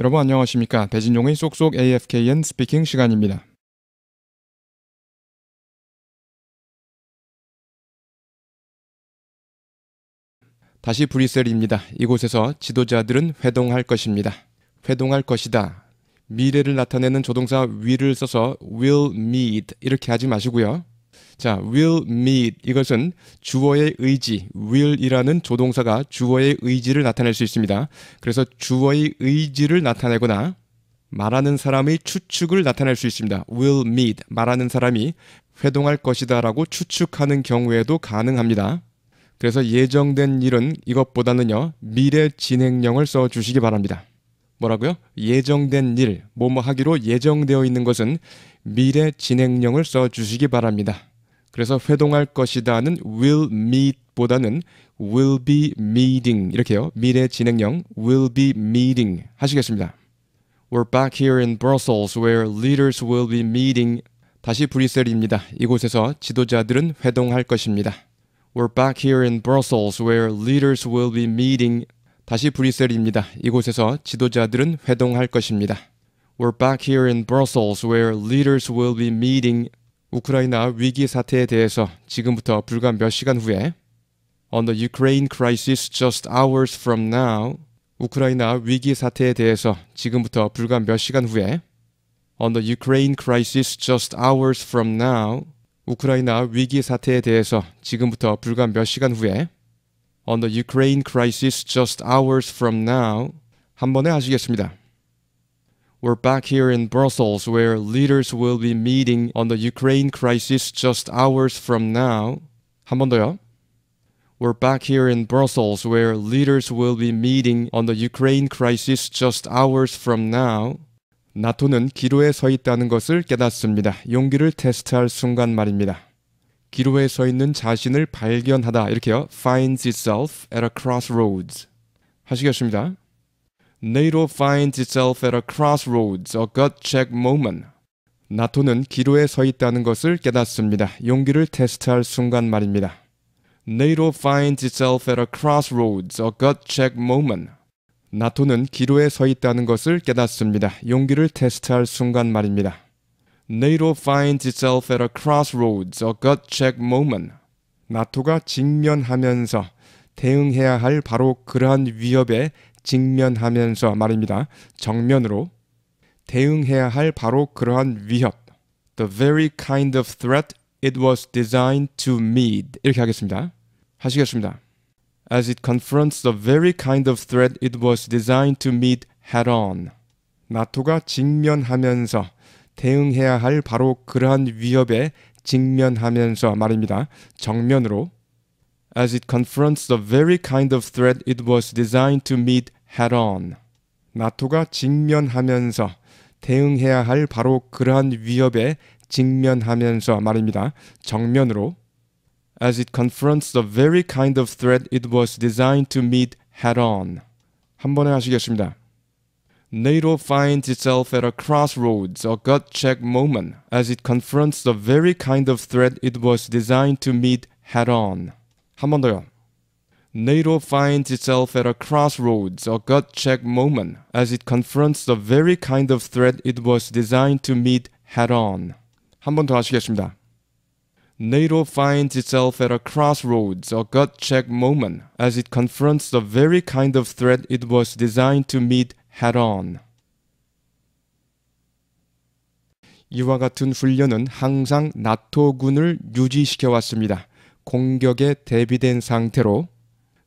여러분 안녕하십니까? 배진용의 쏙쏙 AFKN 스피킹 시간입니다. 다시 브뤼셀입니다. 이곳에서 지도자들은 회동할 것입니다. 회동할 것이다. 미래를 나타내는 조동사 will을 써서 will meet 이렇게 하지 마시고요. 자, will meet 이것은 주어의 의지 will이라는 조동사가 주어의 의지를 나타낼 수 있습니다. 그래서 주어의 의지를 나타내거나 말하는 사람의 추측을 나타낼 수 있습니다. will meet 말하는 사람이 회동할 것이다라고 추측하는 경우에도 가능합니다. 그래서 예정된 일은 이것보다는요 미래 진행형을 써 주시기 바랍니다. 뭐라고요? 예정된 일, 뭐 뭐 하기로 예정되어 있는 것은 미래 진행형을 써 주시기 바랍니다. 그래서 회동할 것이다는 will meet보다는 will be meeting 이렇게요. 미래 진행형 will be meeting 하시겠습니다. We're back here in Brussels where leaders will be meeting. 다시 브뤼셀입니다. 이곳에서 지도자들은 회동할 것입니다. We're back here in Brussels where leaders will be meeting. 다시 브뤼셀입니다. 이곳에서 지도자들은 회동할 것입니다. We're back here in Brussels where leaders will be meeting. 우크라이나 위기 사태에 대해서 지금부터 불과 몇 시간 후에 On the Ukraine crisis just hours from now. 우크라이나 위기 사태에 대해서 지금부터 불과 몇 시간 후에 On the Ukraine crisis just hours from now. 우크라이나 위기 사태에 대해서 지금부터 불과 몇 시간 후에 On the Ukraine crisis just hours from now. 한 번에 하시겠습니다. We're back here in Brussels, where leaders will be meeting on the Ukraine crisis just hours from now. 한 번 더요. We're back here in Brussels, where leaders will be meeting on the Ukraine crisis just hours from now. 나토는 기로에 서 있다는 것을 깨닫습니다. 용기를 테스트할 순간 말입니다. 기로에 서 있는 자신을 발견하다 이렇게요. Finds itself at a crossroads. 하시겠습니다. NATO finds itself at a crossroads, a gut check moment. 나토는 기로에 서 있다는 것을 깨닫습니다. 용기를 테스트할 순간 말입니다. NATO finds itself at a crossroads, a gut check moment. 나토는 기로에 서 있다는 것을 깨닫습니다. 용기를 테스트할 순간 말입니다. NATO finds itself at a crossroads, a gut check moment. 나토가 직면하면서 대응해야 할 바로 그러한 위협에 직면하면서 말입니다. 정면으로 대응해야 할 바로 그러한 위협. The very kind of threat it was designed to meet. 이렇게 하겠습니다. 하시겠습니다. As it confronts the very kind of threat it was designed to meet head on. 나토가 직면하면서 대응해야 할 바로 그러한 위협에 직면하면서 말입니다. 정면으로 As it confronts the very kind of threat it was designed to meet head on. 나토가 직면하면서 대응해야 할 바로 그러한 위협에 직면하면서 말입니다. 정면으로 as it confronts the very kind of threat it was designed to meet head on. 한 번에 하시겠습니다. NATO finds itself at a crossroads, a gut check moment, as it confronts the very kind of threat it was designed to meet head on. 한 번 더요. NATO finds itself at a crossroads, a gut check moment, as it confronts the very kind of threat it was designed to meet head on. 한 번 더 하시겠습니다. NATO finds itself at a crossroads, a gut check moment, as it confronts the very kind of threat it was designed to meet head on. 이와 같은 훈련은 항상 나토군을 유지시켜 왔습니다. 공격에 대비된 상태로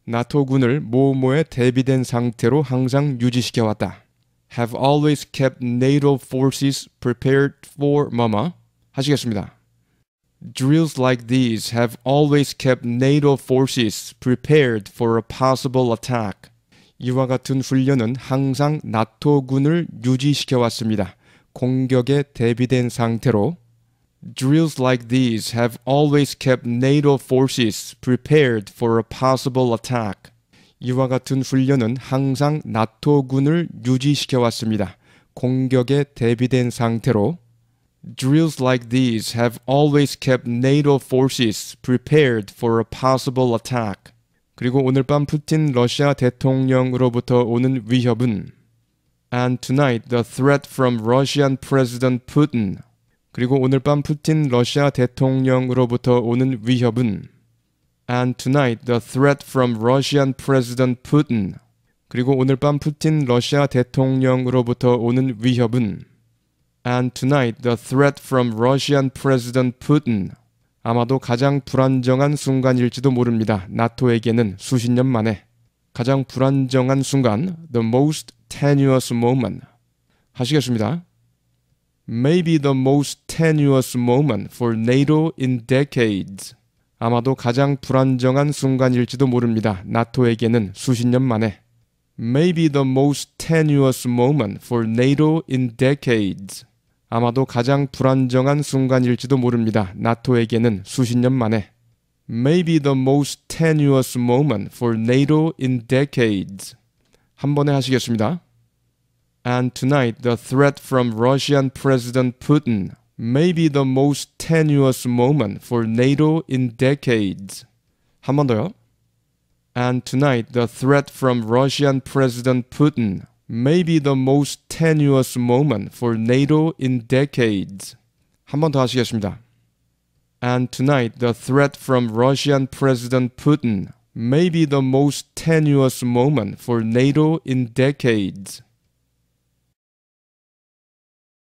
나토군을 모모에 대비된 상태로 항상 유지시켜 왔다. have always kept NATO forces prepared for MAMA 하시겠습니다. Drills like these have always kept NATO forces prepared for a possible attack. 이와 같은 훈련은 항상 나토군을 유지시켜 왔습니다. 공격에 대비된 상태로 Drills like these have always kept NATO forces prepared for a possible attack. 이와 같은 훈련은 항상 나토군을 유지시켜 왔습니다. 공격에 대비된 상태로 Drills like these have always kept NATO forces prepared for a possible attack. 그리고 오늘 밤 푸틴 러시아 대통령으로부터 오는 위협은 And tonight the threat from Russian President Putin 그리고 오늘 밤 푸틴 러시아 대통령으로부터 오는 위협은 And tonight the threat from Russian President Putin 그리고 오늘 밤 푸틴 러시아 대통령으로부터 오는 위협은 And tonight the threat from Russian President Putin 아마도 가장 불안정한 순간일지도 모릅니다. 나토에게는 수십 년 만에 가장 불안정한 순간 The most tenuous moment 하시겠습니다. may be the most tenuous moment for NATO in decades. 아마도 가장 불안정한 순간일지도 모릅니다. 나토에게는 수십 년 만에. may be the most tenuous moment for NATO in decades. 아마도 가장 불안정한 순간일지도 모릅니다. 나토에게는 수십 년 만에. may be the most tenuous moment for NATO in decades. 한 번에 하시겠습니다. And tonight, the threat from Russian President Putin may be the most tenuous moment for NATO in decades. 한 번 더요. And tonight, the threat from Russian President Putin may be the most tenuous moment for NATO in decades. 한 번 더 하시겠습니다. And tonight, the threat from Russian President Putin may be the most tenuous moment for NATO in decades.